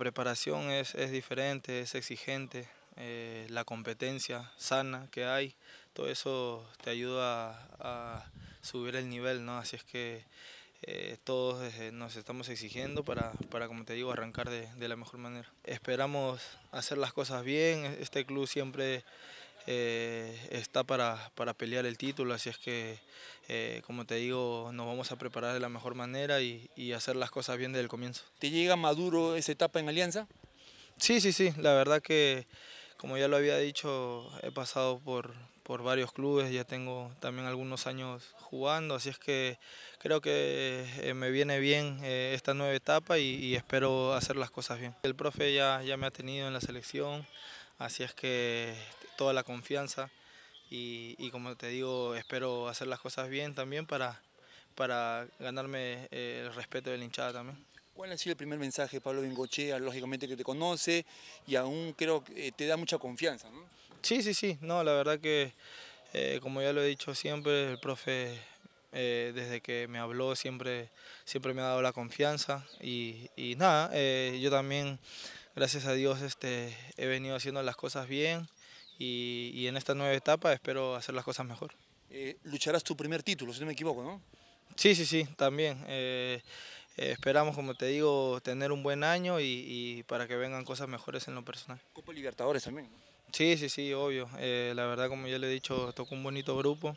preparación es, diferente, es exigente, eh, la competencia sana que hay, todo eso te ayuda a, subir el nivel, ¿no? Así es que eh, todos eh, nos estamos exigiendo para, para, como te digo, arrancar de, de la mejor manera. Esperamos hacer las cosas bien, este club siempre eh, está para, para, pelear el título, así es que, eh, como te digo, nos vamos a preparar de la mejor manera y, y, hacer las cosas bien desde el comienzo. ¿Te llega maduro esa etapa en Alianza? Sí, sí, sí, la verdad que, como ya lo había dicho, he pasado por, por varios clubes, ya tengo también algunos años jugando, así es que creo que eh, me viene bien esta nueva etapa y, y, espero hacer las cosas bien. El profe ya, ya me ha tenido en la selección, Así es que toda la confianza y, como te digo, espero hacer las cosas bien también para, para ganarme eh, el respeto del hinchada también. ¿Cuál ha sido el primer mensaje, Pablo Bengochea, lógicamente que te conoce y aún creo que eh, te da mucha confianza? ¿no? Sí, sí, sí. No, la verdad que, eh, como ya lo he dicho siempre, el profe, desde que me habló, siempre, siempre me ha dado la confianza. Y, nada, yo también gracias a Dios este, he venido haciendo las cosas bien y, en esta nueva etapa espero hacer las cosas mejor. Eh, lucharás tu primer título, si no me equivoco, ¿no? Sí, sí, sí, también. Eh, eh, esperamos, como te digo, tener un buen año y, para que vengan cosas mejores en lo personal. Copa Libertadores también. Sí, sí, sí, obvio. la verdad, como ya le he dicho, tocó un bonito grupo.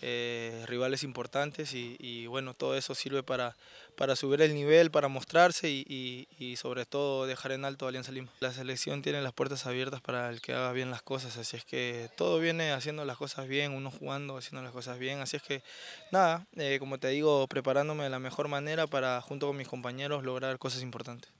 Eh, rivales importantes y, bueno, todo eso sirve para, para subir el nivel, para mostrarse y, sobre todo dejar en alto a Alianza Lima. La selección tiene las puertas abiertas para el que haga bien las cosas, así es que todo viene haciendo las cosas bien, uno jugando, haciendo las cosas bien, así es que nada, eh, como te digo, preparándome de la mejor manera para junto con mis compañeros lograr cosas importantes.